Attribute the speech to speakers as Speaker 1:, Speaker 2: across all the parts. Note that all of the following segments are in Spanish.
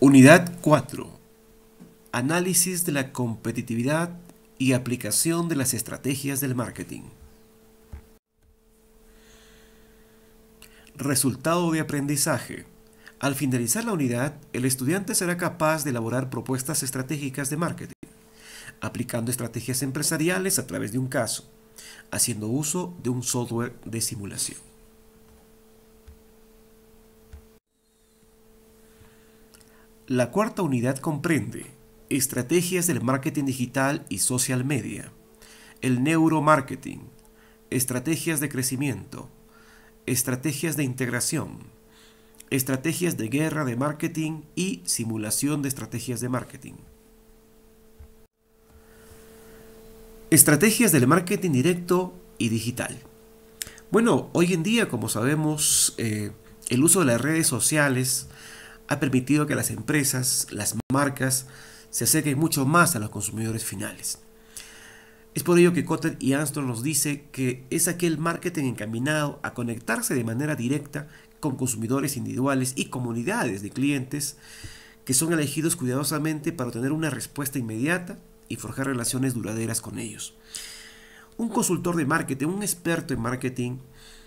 Speaker 1: Unidad 4. Análisis de la competitividad y aplicación de las estrategias del marketing. Resultado de aprendizaje. Al finalizar la unidad, el estudiante será capaz de elaborar propuestas estratégicas de marketing, aplicando estrategias empresariales a través de un caso, haciendo uso de un software de simulación. La cuarta unidad comprende estrategias del marketing digital y social media, el neuromarketing, estrategias de crecimiento, estrategias de integración, estrategias de guerra de marketing y simulación de estrategias de marketing. Estrategias del marketing directo y digital. Bueno, hoy en día, como sabemos, eh, el uso de las redes sociales ha permitido que las empresas, las marcas, se acerquen mucho más a los consumidores finales. Es por ello que Cotter y Armstrong nos dice que es aquel marketing encaminado a conectarse de manera directa con consumidores individuales y comunidades de clientes que son elegidos cuidadosamente para obtener una respuesta inmediata y forjar relaciones duraderas con ellos. Un consultor de marketing, un experto en marketing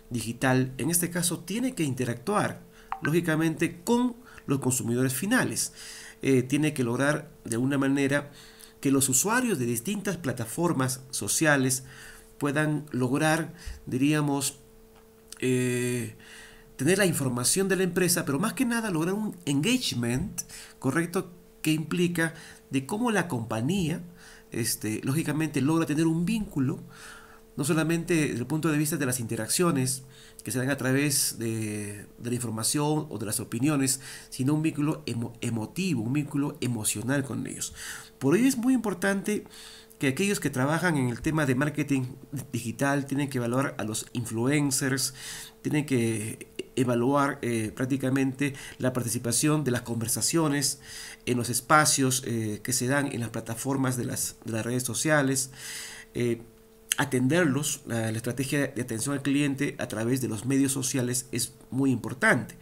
Speaker 1: digital, en este caso tiene que interactuar, lógicamente, con los consumidores finales. Eh, tiene que lograr de una manera que los usuarios de distintas plataformas sociales puedan lograr, diríamos, eh, tener la información de la empresa, pero más que nada lograr un engagement correcto que implica de cómo la compañía, este, lógicamente, logra tener un vínculo no solamente desde el punto de vista de las interacciones que se dan a través de, la información o de las opiniones, sino un vínculo emotivo, un vínculo emocional con ellos. Por ello es muy importante que aquellos que trabajan en el tema de marketing digital tienen que evaluar a los influencers, tienen que evaluar eh, prácticamente la participación de las conversaciones en los espacios eh, que se dan en las plataformas de las, redes sociales. Eh, atenderlos, la, estrategia de atención al cliente a través de los medios sociales es muy importante.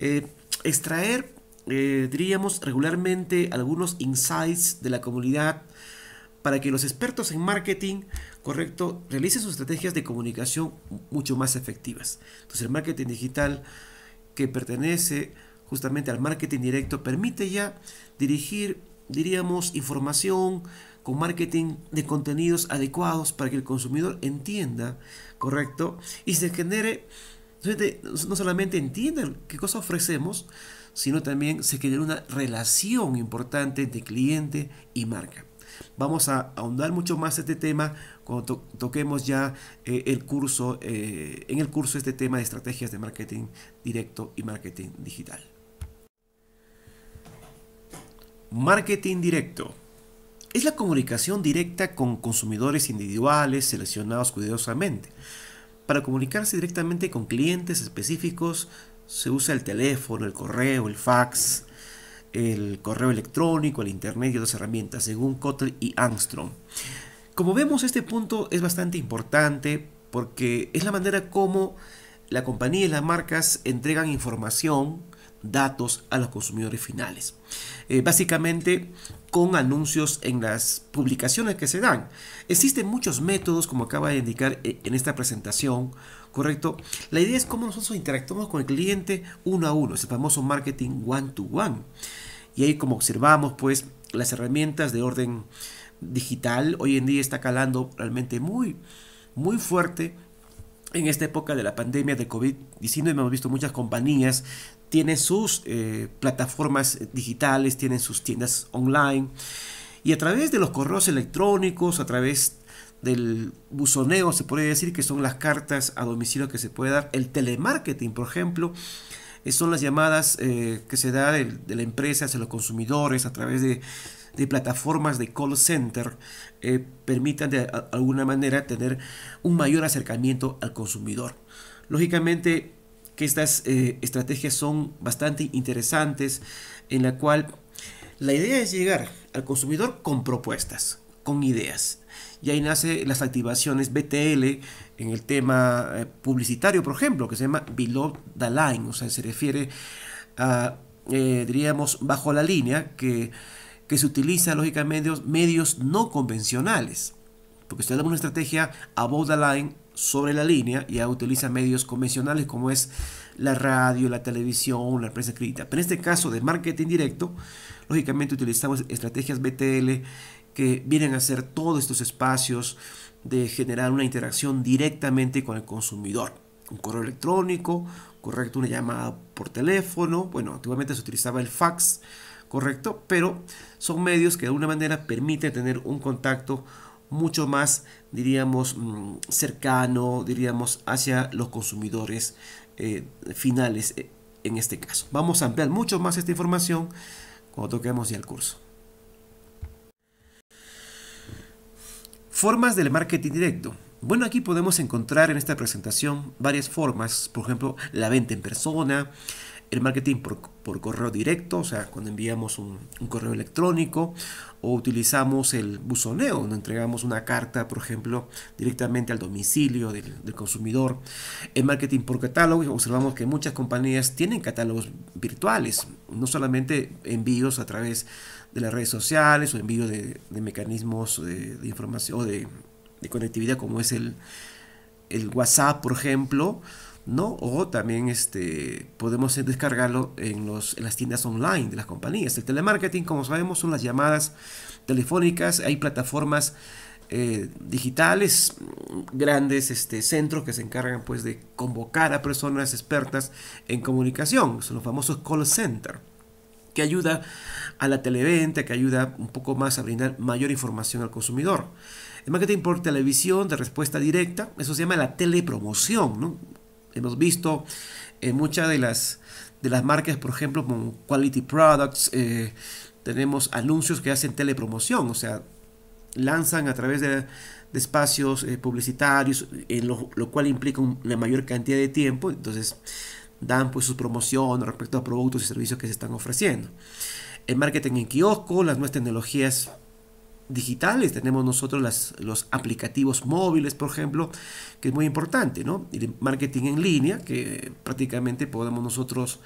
Speaker 1: Eh, extraer, eh, diríamos, regularmente algunos insights de la comunidad para que los expertos en marketing, correcto, realicen sus estrategias de comunicación mucho más efectivas. Entonces el marketing digital que pertenece justamente al marketing directo permite ya dirigir, diríamos, información, con marketing de contenidos adecuados para que el consumidor entienda, ¿correcto? Y se genere, no solamente entienda qué cosa ofrecemos, sino también se genere una relación importante entre cliente y marca. Vamos a ahondar mucho más este tema cuando toquemos ya eh, el curso, eh, en el curso este tema de estrategias de marketing directo y marketing digital. Marketing directo es la comunicación directa con consumidores individuales seleccionados cuidadosamente. Para comunicarse directamente con clientes específicos se usa el teléfono, el correo, el fax, el correo electrónico, el internet y otras herramientas, según Kotler y Armstrong. Como vemos, este punto es bastante importante porque es la manera como la compañía y las marcas entregan información datos a los consumidores finales. Eh, básicamente con anuncios en las publicaciones que se dan. Existen muchos métodos, como acaba de indicar eh, en esta presentación, ¿correcto? La idea es cómo nosotros interactuamos con el cliente uno a uno, ese famoso marketing one-to-one. One. Y ahí como observamos, pues, las herramientas de orden digital hoy en día está calando realmente muy, muy fuerte en esta época de la pandemia de COVID-19 hemos visto muchas compañías tienen sus eh, plataformas digitales, tienen sus tiendas online y a través de los correos electrónicos, a través del buzoneo, se puede decir que son las cartas a domicilio que se puede dar, el telemarketing, por ejemplo, eh, son las llamadas eh, que se da de, de la empresa hacia los consumidores a través de de plataformas de call center eh, permitan de alguna manera tener un mayor acercamiento al consumidor. Lógicamente que estas eh, estrategias son bastante interesantes en la cual la idea es llegar al consumidor con propuestas, con ideas. Y ahí nace las activaciones BTL en el tema eh, publicitario, por ejemplo, que se llama Below the Line, o sea, se refiere a, diríamos, bajo la línea, que que se utiliza lógicamente medios, medios no convencionales. Porque usted da una estrategia a the line, sobre la línea, y ya utiliza medios convencionales como es la radio, la televisión, la prensa escrita. Pero en este caso de marketing directo, lógicamente utilizamos estrategias BTL que vienen a ser todos estos espacios de generar una interacción directamente con el consumidor. Un correo electrónico, correcto, una llamada por teléfono. Bueno, antiguamente se utilizaba el fax ¿correcto? Pero son medios que de alguna manera permiten tener un contacto mucho más, diríamos, mm, cercano, diríamos, hacia los consumidores eh, finales eh, en este caso. Vamos a ampliar mucho más esta información cuando toquemos ya el curso. Formas del marketing directo. Bueno, aquí podemos encontrar en esta presentación varias formas, por ejemplo, la venta en persona, el marketing por, correo directo, o sea, cuando enviamos un, correo electrónico o utilizamos el buzoneo, donde entregamos una carta, por ejemplo, directamente al domicilio del, consumidor. El marketing por catálogo, observamos que muchas compañías tienen catálogos virtuales, no solamente envíos a través de las redes sociales o envíos de, de mecanismos de, información o de, conectividad como es el, el WhatsApp, por ejemplo, ¿no? O también este, podemos descargarlo en, las tiendas online de las compañías. El telemarketing, como sabemos, son las llamadas telefónicas, hay plataformas eh, digitales, mm, grandes este, centros que se encargan pues de convocar a personas expertas en comunicación, son los famosos call center que ayuda a la televenta, que ayuda un poco más a brindar mayor información al consumidor. El marketing por televisión de respuesta directa, eso se llama la telepromoción, ¿no? hemos visto en eh, muchas de las, de las marcas, por ejemplo, como Quality Products, eh, tenemos anuncios que hacen telepromoción, o sea, lanzan a través de, espacios eh, publicitarios, en lo, cual implica una mayor cantidad de tiempo, entonces dan pues sus promociones respecto a productos y servicios que se están ofreciendo. El marketing en kiosco, las nuevas tecnologías digitales, tenemos nosotros los aplicativos móviles, por ejemplo, que es muy importante, ¿no? Y el marketing en línea, que prácticamente podemos nosotros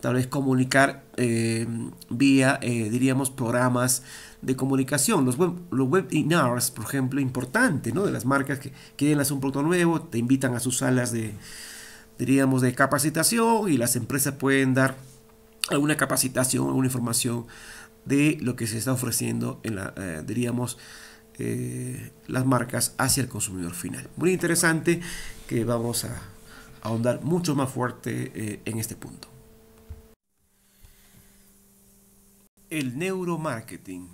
Speaker 1: tal vez comunicar eh, vía, eh, diríamos, programas de comunicación. Los, web, webinars, por ejemplo, importante, ¿no? De las marcas que quieren hacer un producto nuevo, te invitan a sus salas de, diríamos, de capacitación y las empresas pueden dar alguna capacitación, alguna información de lo que se está ofreciendo en la, eh, diríamos, eh, las marcas hacia el consumidor final. Muy interesante que vamos a ahondar mucho más fuerte eh, en este punto. El neuromarketing.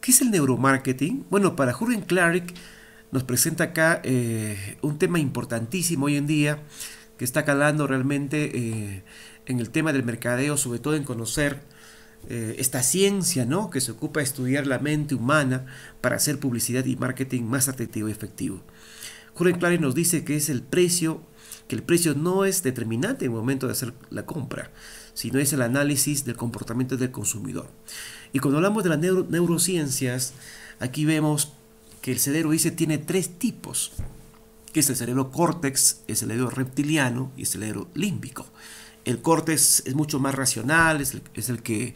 Speaker 1: ¿Qué es el neuromarketing? Bueno, para Jürgen Clark nos presenta acá un tema importantísimo hoy en día que está calando realmente en el tema del mercadeo, sobre todo en conocer eh, esta ciencia ¿no? que se ocupa de estudiar la mente humana para hacer publicidad y marketing más atractivo y efectivo. Julian Clary nos dice que es el precio, que el precio no es determinante en el momento de hacer la compra, sino es el análisis del comportamiento del consumidor. Y cuando hablamos de las neurociencias, aquí vemos que el cerebro dice tiene tres tipos, que es el cerebro córtex, el cerebro reptiliano y el cerebro límbico el corte es, mucho más racional, es, el, que,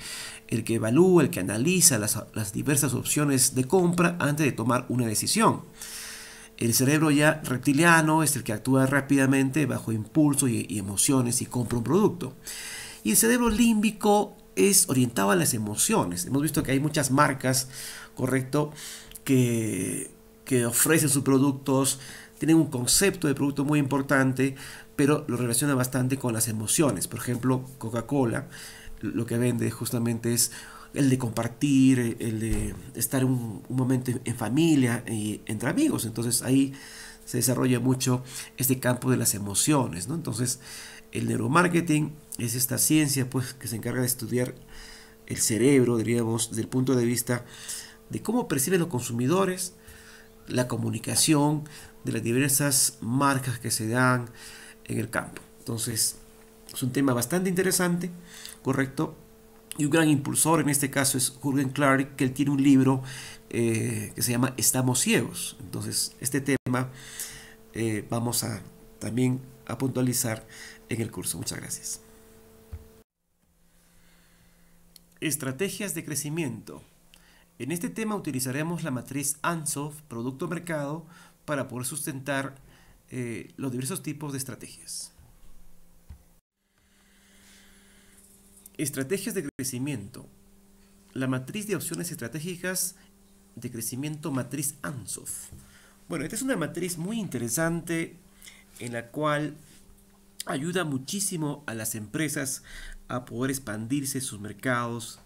Speaker 1: el que evalúa, el que analiza las, diversas opciones de compra antes de tomar una decisión. El cerebro ya reptiliano es el que actúa rápidamente bajo impulso y, emociones y compra un producto. Y el cerebro límbico es orientado a las emociones. Hemos visto que hay muchas marcas, correcto, que, que ofrecen sus productos, tienen un concepto de producto muy importante, pero lo relaciona bastante con las emociones. Por ejemplo, Coca-Cola lo que vende justamente es el de compartir, el de estar un, momento en familia y entre amigos. Entonces ahí se desarrolla mucho este campo de las emociones, ¿no? Entonces, el neuromarketing es esta ciencia pues que se encarga de estudiar el cerebro, diríamos, desde el punto de vista de cómo perciben los consumidores la comunicación de las diversas marcas que se dan, en el campo. Entonces, es un tema bastante interesante, ¿correcto? Y un gran impulsor en este caso es Jürgen Clark, que él tiene un libro eh, que se llama Estamos ciegos. Entonces, este tema eh, vamos a también a puntualizar en el curso. Muchas gracias. Estrategias de crecimiento. En este tema utilizaremos la matriz ANSOF, producto mercado, para poder sustentar eh, los diversos tipos de estrategias. Estrategias de crecimiento. La matriz de opciones estratégicas de crecimiento matriz ANSOF. Bueno, esta es una matriz muy interesante en la cual ayuda muchísimo a las empresas a poder expandirse sus mercados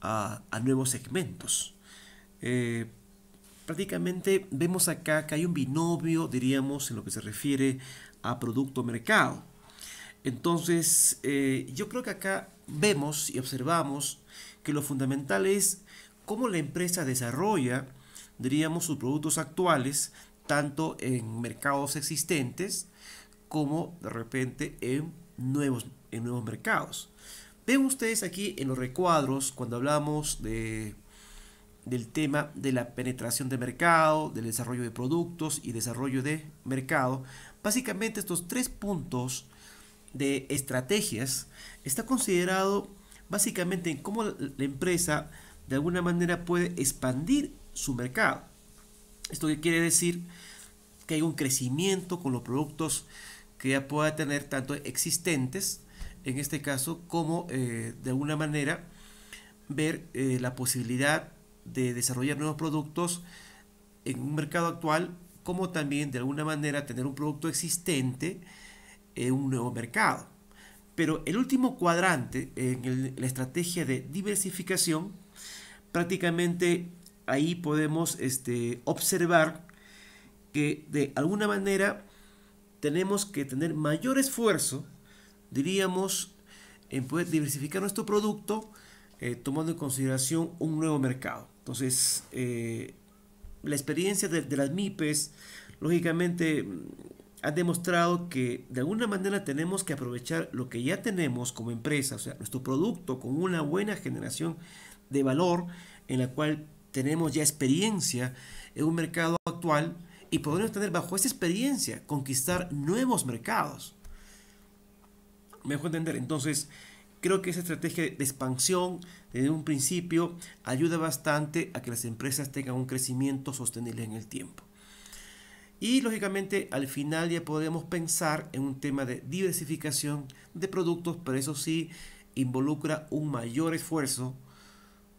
Speaker 1: a, nuevos segmentos. Eh, prácticamente vemos acá que hay un binomio, diríamos, en lo que se refiere a producto-mercado. Entonces, eh, yo creo que acá vemos y observamos que lo fundamental es cómo la empresa desarrolla, diríamos, sus productos actuales, tanto en mercados existentes como de repente en nuevos, en nuevos mercados. Ven ustedes aquí en los recuadros, cuando hablamos de del tema de la penetración de mercado, del desarrollo de productos y desarrollo de mercado. Básicamente estos tres puntos de estrategias está considerado básicamente en cómo la empresa de alguna manera puede expandir su mercado. Esto quiere decir que hay un crecimiento con los productos que pueda tener tanto existentes, en este caso, como eh, de alguna manera ver eh, la posibilidad de desarrollar nuevos productos en un mercado actual, como también de alguna manera tener un producto existente en un nuevo mercado. Pero el último cuadrante en la estrategia de diversificación, prácticamente ahí podemos este, observar que de alguna manera tenemos que tener mayor esfuerzo, diríamos, en poder diversificar nuestro producto eh, tomando en consideración un nuevo mercado. Entonces, eh, la experiencia de, las MIPES, lógicamente, mm, ha demostrado que de alguna manera tenemos que aprovechar lo que ya tenemos como empresa, o sea, nuestro producto con una buena generación de valor en la cual tenemos ya experiencia en un mercado actual y podemos tener bajo esa experiencia conquistar nuevos mercados. Mejor entender, entonces Creo que esa estrategia de expansión desde un principio ayuda bastante a que las empresas tengan un crecimiento sostenible en el tiempo. Y lógicamente al final ya podemos pensar en un tema de diversificación de productos, pero eso sí involucra un mayor esfuerzo,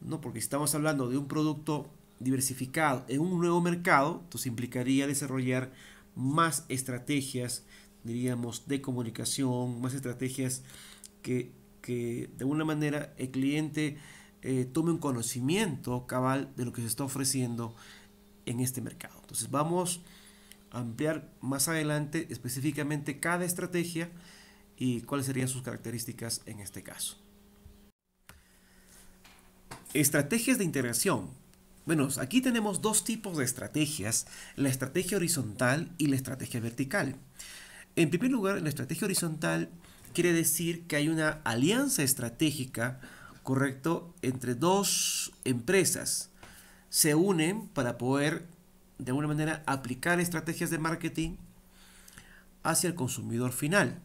Speaker 1: ¿no? porque estamos hablando de un producto diversificado en un nuevo mercado, entonces implicaría desarrollar más estrategias, diríamos, de comunicación, más estrategias que que de una manera el cliente eh, tome un conocimiento cabal de lo que se está ofreciendo en este mercado. Entonces vamos a ampliar más adelante específicamente cada estrategia y cuáles serían sus características en este caso. Estrategias de integración. Bueno, aquí tenemos dos tipos de estrategias, la estrategia horizontal y la estrategia vertical. En primer lugar, la estrategia horizontal quiere decir que hay una alianza estratégica, ¿correcto?, entre dos empresas. Se unen para poder, de alguna manera, aplicar estrategias de marketing hacia el consumidor final.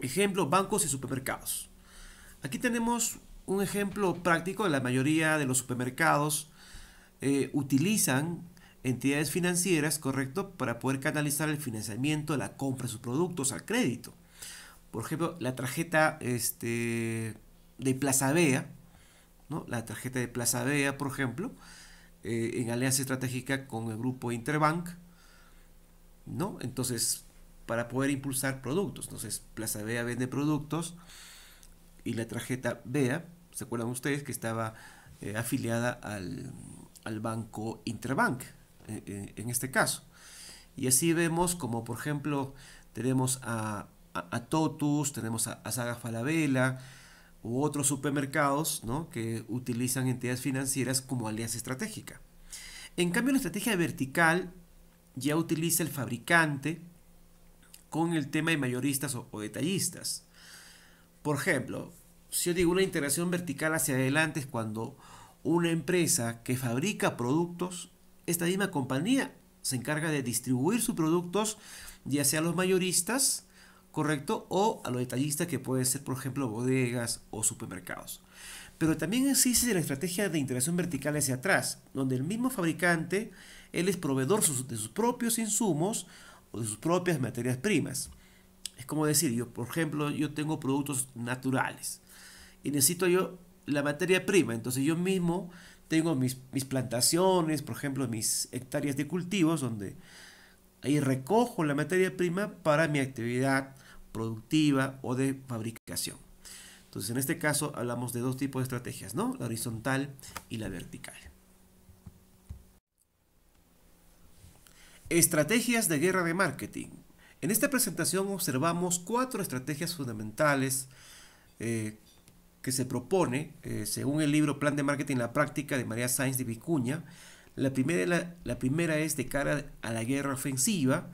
Speaker 1: Ejemplo, bancos y supermercados. Aquí tenemos un ejemplo práctico. La mayoría de los supermercados eh, utilizan entidades financieras, ¿correcto?, para poder canalizar el financiamiento de la compra de sus productos al crédito por ejemplo, la tarjeta este, de Plaza Bea, ¿no? la tarjeta de Plaza Bea, por ejemplo, eh, en alianza estratégica con el grupo Interbank, ¿no? Entonces, para poder impulsar productos. Entonces, Plaza Bea vende productos y la tarjeta Vea ¿se acuerdan ustedes que estaba eh, afiliada al, banco Interbank, eh, en este caso? Y así vemos como, por ejemplo, tenemos a a, Totus, tenemos a, Saga Falabella u otros supermercados que utilizan entidades financieras como alianza estratégica. En cambio, la estrategia vertical ya utiliza el fabricante con el tema de mayoristas o, o detallistas. Por ejemplo, si yo digo una integración vertical hacia adelante es cuando una empresa que fabrica productos, esta misma compañía se encarga de distribuir sus productos ya sea a los mayoristas ¿correcto? O a los detallistas que puede ser, por ejemplo, bodegas o supermercados. Pero también existe la estrategia de integración vertical hacia atrás, donde el mismo fabricante, él es proveedor de sus propios insumos o de sus propias materias primas. Es como decir, yo, por ejemplo, yo tengo productos naturales y necesito yo la materia prima, entonces yo mismo tengo mis, mis plantaciones, por ejemplo, mis hectáreas de cultivos, donde ahí recojo la materia prima para mi actividad productiva o de fabricación. Entonces, en este caso hablamos de dos tipos de estrategias, ¿no? La horizontal y la vertical. Estrategias de guerra de marketing. En esta presentación observamos cuatro estrategias fundamentales eh, que se propone, eh, según el libro Plan de Marketing en la Práctica de María Sáenz de Vicuña. La primera, la primera es de cara a la guerra ofensiva,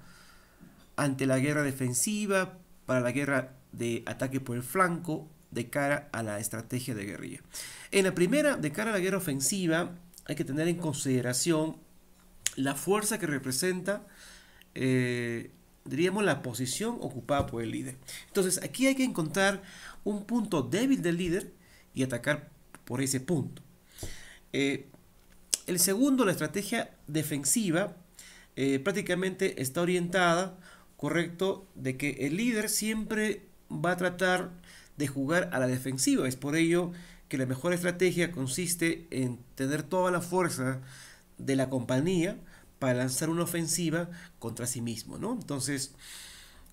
Speaker 1: ante la guerra defensiva, para la guerra de ataque por el flanco de cara a la estrategia de guerrilla. En la primera, de cara a la guerra ofensiva, hay que tener en consideración la fuerza que representa, eh, diríamos, la posición ocupada por el líder. Entonces, aquí hay que encontrar un punto débil del líder y atacar por ese punto. Eh, el segundo, la estrategia defensiva, eh, prácticamente está orientada correcto de que el líder siempre va a tratar de jugar a la defensiva. Es por ello que la mejor estrategia consiste en tener toda la fuerza de la compañía para lanzar una ofensiva contra sí mismo, ¿no? Entonces,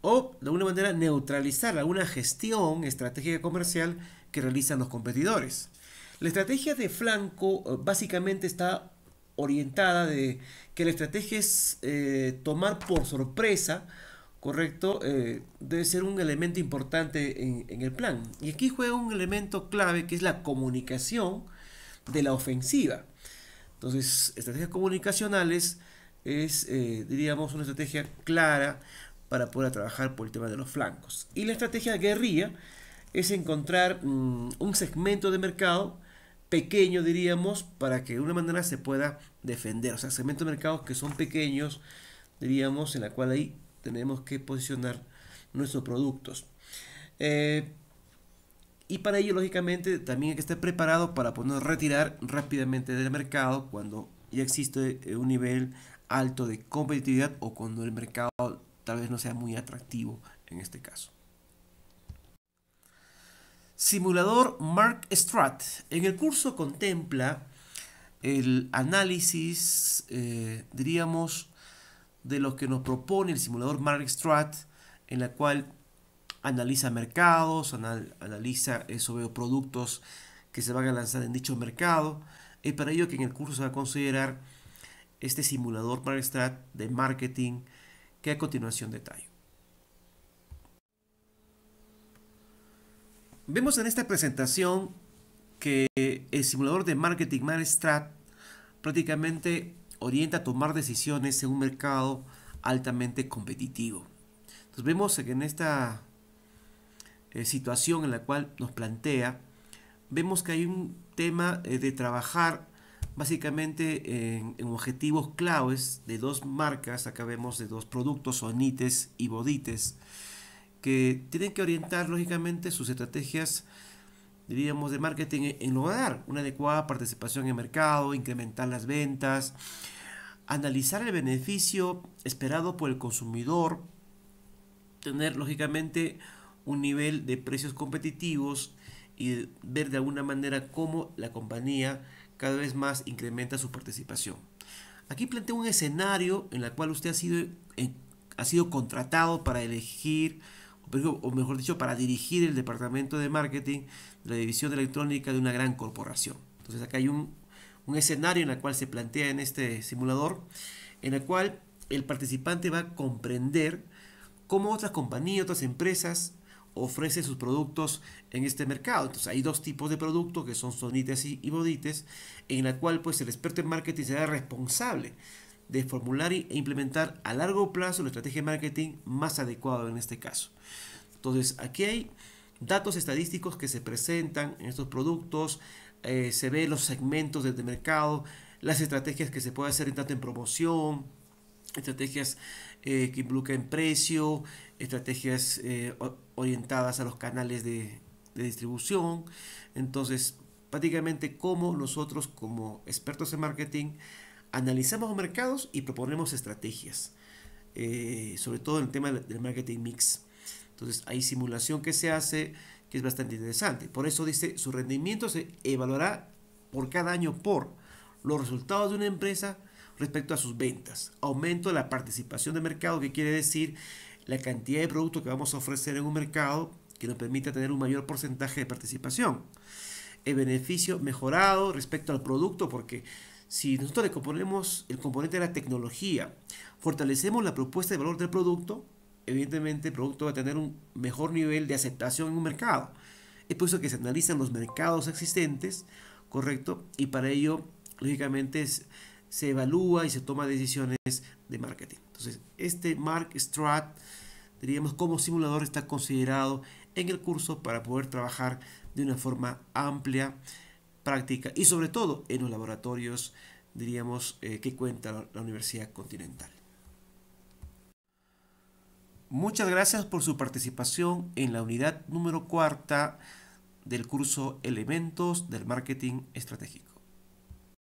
Speaker 1: o de alguna manera neutralizar alguna gestión estratégica comercial que realizan los competidores. La estrategia de flanco eh, básicamente está orientada de que la estrategia es eh, tomar por sorpresa correcto, eh, debe ser un elemento importante en, el plan. Y aquí juega un elemento clave que es la comunicación de la ofensiva. Entonces, estrategias comunicacionales es, eh, diríamos, una estrategia clara para poder trabajar por el tema de los flancos. Y la estrategia guerrilla es encontrar mm, un segmento de mercado pequeño, diríamos, para que de una manera se pueda defender. O sea, segmentos de mercados que son pequeños, diríamos, en la cual hay tenemos que posicionar nuestros productos. Eh, y para ello, lógicamente, también hay que estar preparado para poder retirar rápidamente del mercado cuando ya existe eh, un nivel alto de competitividad o cuando el mercado tal vez no sea muy atractivo en este caso. Simulador Mark Strat. En el curso contempla el análisis, eh, diríamos, de los que nos propone el simulador Mark Strat, en la cual analiza mercados, analiza eh, sobre productos que se van a lanzar en dicho mercado. y para ello que en el curso se va a considerar este simulador Mark Strat de marketing que a continuación detallo. Vemos en esta presentación que el simulador de marketing Mark Strat prácticamente orienta a tomar decisiones en un mercado altamente competitivo. Entonces vemos que en esta eh, situación en la cual nos plantea, vemos que hay un tema eh, de trabajar básicamente en, objetivos claves de dos marcas, acá vemos de dos productos, Sonites y Bodites, que tienen que orientar lógicamente sus estrategias diríamos, de marketing e, en lograr una adecuada participación en mercado, incrementar las ventas, analizar el beneficio esperado por el consumidor, tener lógicamente un nivel de precios competitivos y ver de alguna manera cómo la compañía cada vez más incrementa su participación. Aquí planteo un escenario en el cual usted ha sido, eh, ha sido contratado para elegir pues, o mejor dicho, para dirigir el departamento de marketing de la división electrónica de una gran corporación. Entonces acá hay un, escenario en el cual se plantea en este simulador, en el cual el participante va a comprender cómo otras compañías, otras empresas ofrecen sus productos en este mercado. Entonces hay dos tipos de productos que son sonites y, bodites, en la cual pues el experto en marketing será responsable de formular e implementar a largo plazo la estrategia de marketing más adecuada en este caso. Entonces, aquí hay datos estadísticos que se presentan en estos productos, eh, se ve los segmentos de, mercado, las estrategias que se puede hacer tanto en promoción, estrategias eh, que en precio, estrategias eh, orientadas a los canales de, distribución. Entonces, prácticamente como nosotros como expertos en marketing analizamos los mercados y proponemos estrategias, eh, sobre todo en el tema del marketing mix. Entonces hay simulación que se hace que es bastante interesante. Por eso dice, su rendimiento se evaluará por cada año por los resultados de una empresa respecto a sus ventas, aumento de la participación de mercado, que quiere decir la cantidad de productos que vamos a ofrecer en un mercado que nos permita tener un mayor porcentaje de participación. El beneficio mejorado respecto al producto, porque si nosotros le componemos el componente de la tecnología, fortalecemos la propuesta de valor del producto, evidentemente el producto va a tener un mejor nivel de aceptación en un mercado. Es por eso que se analizan los mercados existentes, ¿correcto? Y para ello, lógicamente, se evalúa y se toma decisiones de marketing. Entonces, este Mark Strat, diríamos como simulador, está considerado en el curso para poder trabajar de una forma amplia práctica y sobre todo en los laboratorios, diríamos, eh, que cuenta la Universidad Continental. Muchas gracias por su participación en la unidad número cuarta del curso Elementos del Marketing Estratégico.